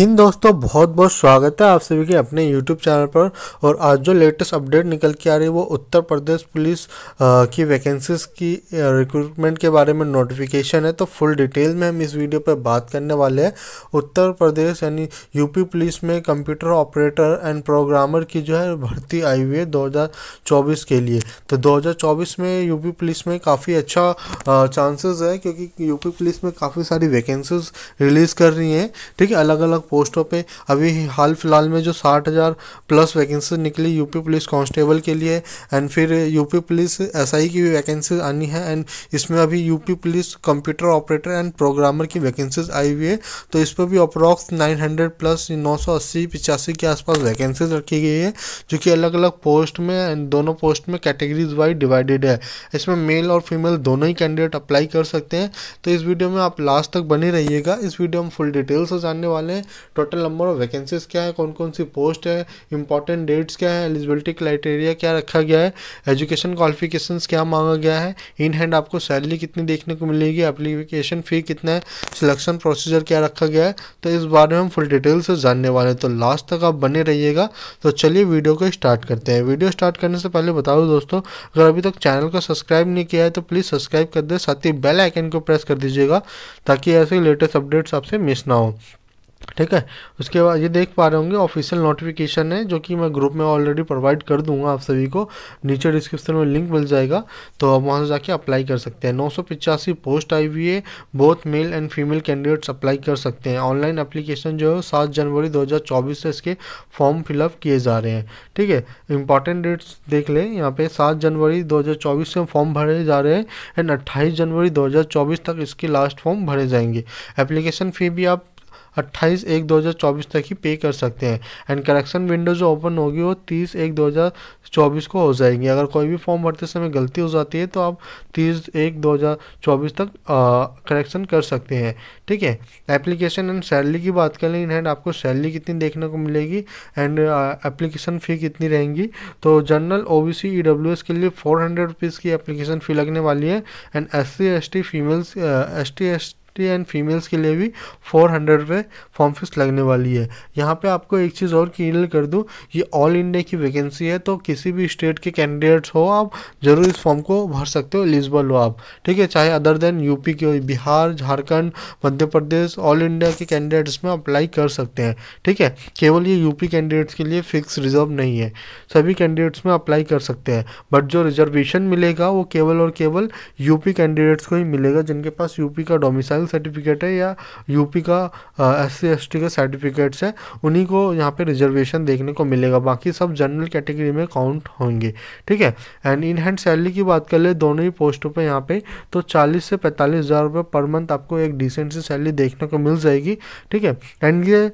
इन दोस्तों बहुत बहुत स्वागत है आप सभी के अपने YouTube चैनल पर और आज जो लेटेस्ट अपडेट निकल के आ रही है वो उत्तर प्रदेश पुलिस की वैकेंसीज की रिक्रूटमेंट के बारे में नोटिफिकेशन है तो फुल डिटेल में हम इस वीडियो पर बात करने वाले हैं उत्तर प्रदेश यानी यूपी पुलिस में कंप्यूटर ऑपरेटर एंड प्रोग्रामर की जो है भर्ती आई हुई है दो के लिए तो दो में यूपी पुलिस में काफ़ी अच्छा चांसेस है क्योंकि यूपी पुलिस में काफ़ी सारी वैकेंसीज रिलीज़ कर रही हैं ठीक है अलग अलग पोस्टों पे अभी हाल फिलहाल में जो साठ हज़ार प्लस वैकेंसी निकली यूपी पुलिस कांस्टेबल के लिए एंड फिर यूपी पुलिस एसआई की भी वैकेंसी आनी है एंड इसमें अभी UP police computer operator and programmer की वैकेंसीज आई हुई है तो इस पर भी अप्रॉक्स नाइन हंड्रेड प्लस नौ सौ अस्सी पिचासी के आसपास वैकेंसीज रखी गई है जो कि अलग अलग पोस्ट में एंड दोनों पोस्ट में कैटेगरीज वाइज डिवाइडेड है इसमें मेल और फीमेल दोनों ही कैंडिडेट अप्लाई कर सकते हैं तो इस वीडियो में आप लास्ट तक बने रहिएगा इस वीडियो में फुल डिटेल से जानने वाले हैं टोटल नंबर ऑफ वैकेंसीज क्या है कौन कौन सी पोस्ट है इंपॉर्टेंट डेट्स क्या है एलिजिबिलिटी क्राइटेरिया क्या रखा गया है एजुकेशन क्वालिफिकेशन क्या मांगा गया है इन हैंड आपको सैलरी कितनी देखने को मिलेगी अप्लीकेशन फ़ी कितना है सिलेक्शन प्रोसीजर क्या रखा गया है तो इस बारे में हम फुल डिटेल से जानने वाले हैं तो लास्ट तक आप बने रहिएगा तो चलिए वीडियो को स्टार्ट करते हैं वीडियो स्टार्ट करने से पहले दूँ दोस्तों अगर अभी तक चैनल को सब्सक्राइब नहीं किया है तो प्लीज़ सब्सक्राइब कर दे साथ ही बेल आइकन को प्रेस कर दीजिएगा ताकि ऐसे लेटेस्ट अपडेट्स आपसे मिस ना हो ठीक है उसके बाद ये देख पा रहे होंगे ऑफिशियल नोटिफिकेशन है जो कि मैं ग्रुप में ऑलरेडी प्रोवाइड कर दूंगा आप सभी को नीचे डिस्क्रिप्शन में लिंक मिल जाएगा तो आप वहाँ से जाके अप्लाई कर सकते हैं नौ पोस्ट आई हुई है both male and female candidates apply कर सकते हैं ऑनलाइन अप्लीकेशन जो है सात जनवरी दो से इसके फॉर्म फिलअप किए जा रहे हैं ठीक है इंपॉर्टेंट डेट्स देख लें यहाँ पे सात जनवरी चौबीस से फॉर्म भरे जा रहे हैं एंड अट्ठाईस जनवरी चौबीस तक इसके लास्ट फॉर्म भरे जाएंगे एप्लीकेशन फ़ी भी आप अट्ठाईस एक दो हज़ार चौबीस तक ही पे कर सकते हैं एंड करेक्शन विंडो जो ओपन होगी वो तीस एक दो हज़ार चौबीस को हो जाएगी अगर कोई भी फॉर्म भरते समय गलती हो जाती है तो आप तीस एक दो हज़ार चौबीस तक करेक्शन कर सकते हैं ठीक है एप्लीकेशन एंड सैलरी की बात करें इन हैंड आपको सैलरी कितनी देखने को मिलेगी एंड एप्लीकेशन फ़ी कितनी रहेंगी तो general O B C E W S के लिए फोर हंड्रेड रुपीज़ की एप्लीकेशन फ़ी लगने वाली है and S C S T females S T S सकती एंड फीमेल्स के लिए भी फोर हंड्रेड रुपये फॉर्म फीस लगने वाली है यहाँ पे आपको एक चीज़ और क्लियर कर दूँ ये ऑल इंडिया की वैकेंसी है तो किसी भी स्टेट के कैंडिडेट्स हो आप ज़रूर इस फॉर्म को भर सकते हो एलिजिबल हो आप ठीक है चाहे अदर देन यूपी के हो बिहार झारखंड मध्य प्रदेश ऑल इंडिया के कैंडिडेट्स में अप्लाई कर सकते हैं ठीक है केवल ये यूपी कैंडिडेट्स के लिए फिक्स रिजर्व नहीं है सभी कैंडिडेट्स में अप्लाई कर सकते हैं बट जो रिजर्वेशन मिलेगा वो केवल और केवल यूपी कैंडिडेट्स को ही मिलेगा जिनके पास यूपी का डोमिसाइल सर्टिफिकेट है या यूपी का एस सी एस टी का सर्टिफिकेट्स है उन्हीं को यहाँ पे रिजर्वेशन देखने को मिलेगा बाकी सब जनरल कैटेगरी में काउंट होंगे ठीक है एंड इन हैंड सैलरी की बात कर ले दोनों ही पोस्टों पर यहाँ पे तो चालीस से पैंतालीस हज़ार रुपये पर मंथ आपको एक डिसेंट सी सैलरी देखने को मिल जाएगी ठीक है एंड ये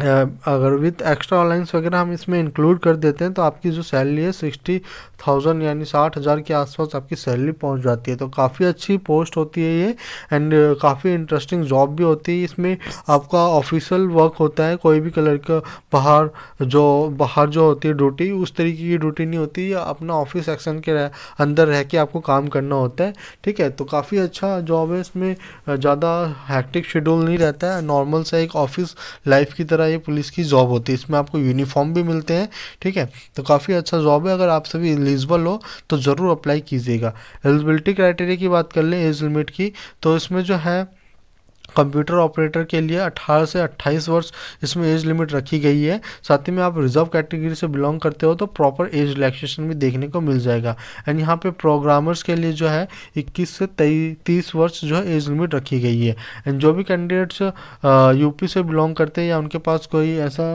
अगर विथ एक्स्ट्रा अलाइंस वगैरह हम इसमें इंक्लूड कर देते हैं तो आपकी जो सैलरी है सिक्सटी थाउजेंड यानी साठ हज़ार के आसपास आपकी सैलरी पहुंच जाती है तो काफ़ी अच्छी पोस्ट होती है ये एंड काफ़ी इंटरेस्टिंग जॉब भी होती है इसमें आपका ऑफिशियल वर्क होता है कोई भी कलर का बाहर जो बाहर जो होती है ड्यूटी उस तरीके की ड्यूटी नहीं होती या अपना ऑफिस एक्शन के रह, अंदर रह के आपको काम करना होता है ठीक है तो काफ़ी अच्छा जॉब है इसमें ज़्यादा हैक्टिक शेड्यूल नहीं रहता है नॉर्मल सा एक ऑफिस लाइफ की तरह हमारा ये पुलिस की जॉब होती है इसमें आपको यूनिफॉर्म भी मिलते हैं ठीक है तो काफ़ी अच्छा जॉब है अगर आप सभी एलिजिबल हो तो ज़रूर अप्लाई कीजिएगा एलिजिबिलिटी क्राइटेरिया की बात कर लें एज लिमिट की तो इसमें जो है कंप्यूटर ऑपरेटर के लिए 18 से 28 वर्ष इसमें एज लिमिट रखी गई है साथ ही में आप रिजर्व कैटेगरी से बिलोंग करते हो तो प्रॉपर एज रिलैक्सेशन भी देखने को मिल जाएगा एंड यहाँ पे प्रोग्रामर्स के लिए जो है इक्कीस से तीस वर्ष जो है एज लिमिट रखी गई है एंड जो भी कैंडिडेट्स यूपी से बिलोंग करते हैं या उनके पास कोई ऐसा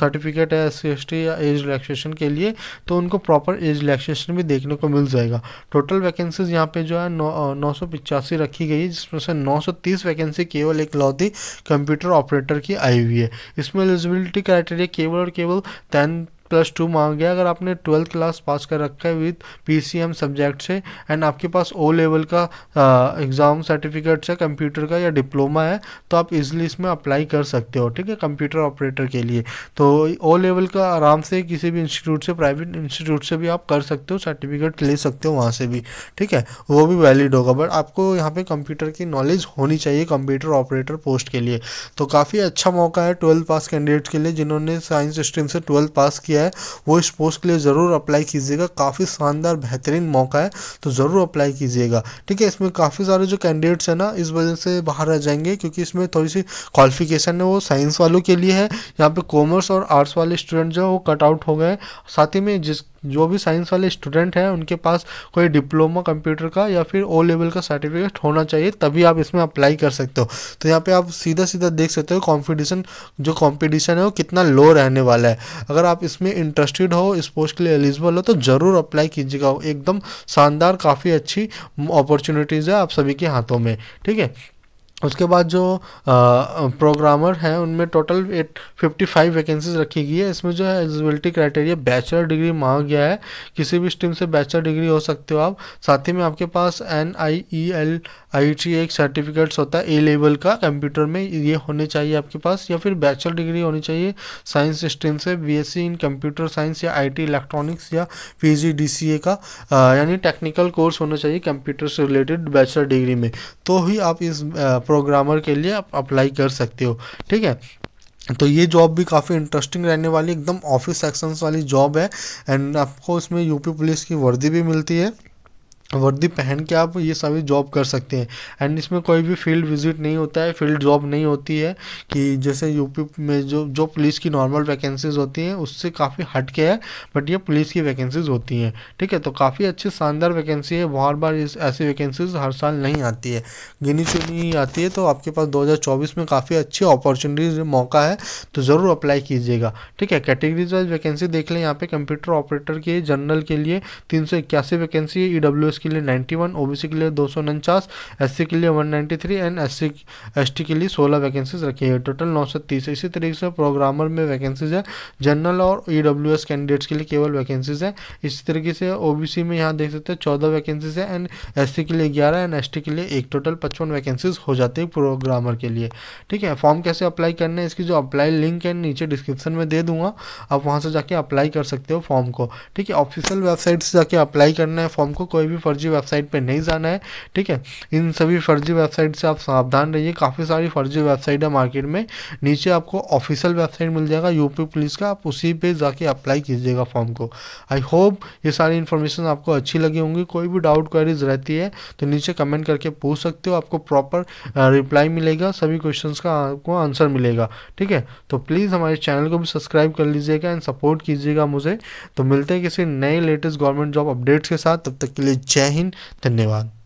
सर्टिफिकेट है एस सी या एज रिलैक्सेशन के लिए तो उनको प्रॉपर एज रिलैक्सेशन भी देखने को मिल जाएगा टोटल वैकेंसीज यहाँ पर जो है नौ, नौ रखी गई है जिसमें से नौ वैकेंसी केवल एक लौती कंप्यूटर ऑपरेटर की आई हुई है इसमें एलिजिबिलिटी क्राइटेरिया केवल और केवल टेंथ प्लस टू मांग गया अगर आपने ट्वेल्थ क्लास पास कर रखा है विथ पी सब्जेक्ट से एंड आपके पास ओ लेवल का एग्ज़ाम सर्टिफिकेट है कंप्यूटर का या डिप्लोमा है तो आप इजिली इसमें अप्लाई कर सकते हो ठीक है कंप्यूटर ऑपरेटर के लिए तो ओ लेवल का आराम से किसी भी इंस्टीट्यूट से प्राइवेट इंस्टीट्यूट से भी आप कर सकते हो सर्टिफिकेट ले सकते हो वहाँ से भी ठीक है वो भी वैलिड होगा बट आपको यहाँ पे कंप्यूटर की नॉलेज होनी चाहिए कंप्यूटर ऑपरेटर पोस्ट के लिए तो काफ़ी अच्छा मौका है ट्वेल्थ पास कैंडिडेट्स के लिए जिन्होंने साइंस स्ट्रीम से ट्वेल्थ पास किया किया है वो इस पोस्ट के लिए ज़रूर अप्लाई कीजिएगा काफ़ी शानदार बेहतरीन मौका है तो ज़रूर अप्लाई कीजिएगा ठीक है इसमें काफ़ी सारे जो कैंडिडेट्स हैं ना इस वजह से बाहर आ जाएंगे क्योंकि इसमें थोड़ी सी क्वालिफिकेशन है वो साइंस वालों के लिए है यहाँ पर कॉमर्स और आर्ट्स वाले स्टूडेंट जो है वो कट आउट हो गए साथ ही में जिस जो भी साइंस वाले स्टूडेंट हैं उनके पास कोई डिप्लोमा कंप्यूटर का या फिर ओ लेवल का सर्टिफिकेट होना चाहिए तभी आप इसमें अप्लाई कर सकते हो तो यहाँ पे आप सीधा सीधा देख सकते हो कॉम्पिटिशन जो कॉम्पिटिशन है वो कितना लो रहने वाला है अगर आप इसमें इंटरेस्टेड हो इस पोस्ट के लिए एलिजिबल हो तो ज़रूर अप्लाई कीजिएगा एकदम शानदार काफ़ी अच्छी अपॉर्चुनिटीज़ है आप सभी के हाथों में ठीक है उसके बाद जो प्रोग्रामर हैं उनमें total eight fifty five vacancies रखी गई है इसमें जो है एलिजिबिलिटी क्राइटेरिया बैचलर डिग्री मांगा गया है किसी भी स्ट्रीम से बैचलर डिग्री हो सकते हो आप साथ ही में आपके पास N I E L I T एक सर्टिफिकेट्स होता है ए लेवल का कंप्यूटर में ये होने चाहिए आपके पास या फिर बैचलर डिग्री होनी चाहिए साइंस स्ट्रीम से B S C in computer science या आई टी इलेक्ट्रॉनिक्स या P G D C A का यानी टेक्निकल कोर्स होना चाहिए कंप्यूटर से रिलेटेड बैचलर डिग्री में तो ही आप इस आ, प्रोग्रामर के लिए आप अप्लाई कर सकते हो ठीक है तो ये जॉब भी काफ़ी इंटरेस्टिंग रहने वाली एकदम ऑफिस सेक्शंस वाली जॉब है एंड आपको इसमें यूपी पुलिस की वर्दी भी मिलती है वर्दी पहन के आप ये सभी जॉब कर सकते हैं एंड इसमें कोई भी फील्ड विजिट नहीं होता है फील्ड जॉब नहीं होती है कि जैसे यूपी में जो जो पुलिस की नॉर्मल वैकेंसीज होती हैं उससे काफ़ी हट के है बट ये पुलिस की वैकेंसीज होती हैं ठीक है तो काफ़ी अच्छी शानदार वैकेंसी है बार बार ऐसी वैकेंसीज हर साल नहीं आती है गिनी चुनी आती है तो आपके पास दो में काफ़ी अच्छी अपॉर्चुनिटीज मौका है तो ज़रूर अप्लाई कीजिएगा ठीक है कैटेगरीज वाइज वैकेंसी देख लें यहाँ पर कंप्यूटर ऑपरेटर के जनरल के लिए तीन वैकेंसी है ई e एस के लिए 91 ओबीसी के लिए दो सौ उनचास एस के लिए 193 एंड एस सी के लिए 16 वैकेंसीज रखी है टोटल नौ सौ तीस इसी तरीके से प्रोग्रामर में वैकेंसीज है जनरल और ई e कैंडिडेट्स के लिए केवल वैकेंसीज है इसी तरीके से ओ में यहाँ देख सकते हैं चौदह वैकेंसीज है एंड एस के लिए ग्यारह एंड एस के लिए एक टोटल पचपन वैकेंसीज हो जाती है प्रोग्रामर के लिए ठीक है फॉर्म कैसे अप्लाई करना है इसकी जो अप्लाई लिंक है नीचे डिस्क्रिप्शन में दे दूंगा आप वहाँ से जाके अप्लाई कर सकते हो फॉर्म को ठीक है ऑफिशियल वेबसाइट से जाके अप्लाई करना है फॉर्म को कोई भी फर्जी वेबसाइट पर नहीं जाना है ठीक है इन सभी फर्जी वेबसाइट से आप सावधान रहिए काफ़ी सारी फर्जी वेबसाइट है मार्केट में नीचे आपको ऑफिशियल वेबसाइट मिल जाएगा यूपी पुलिस का आप उसी पर जाके अप्लाई कीजिएगा फॉर्म को आई होप ये सारी इन्फॉर्मेशन आपको अच्छी लगी होंगी कोई भी डाउट क्वेरीज रहती है तो नीचे कमेंट करके पूछ सकते हो आपको प्रॉपर रिप्लाई मिलेगा सभी क्वेश्चन का आपको आंसर मिलेगा ठीक है तो प्लीज़ हमारे चैनल को भी सब्सक्राइब कर लीजिएगा एंड सपोर्ट कीजिएगा मुझे तो मिलते हैं किसी नए लेटेस्ट गवर्नमेंट जॉब अपडेट्स के साथ तब तक के लिए जय हिंद धन्यवाद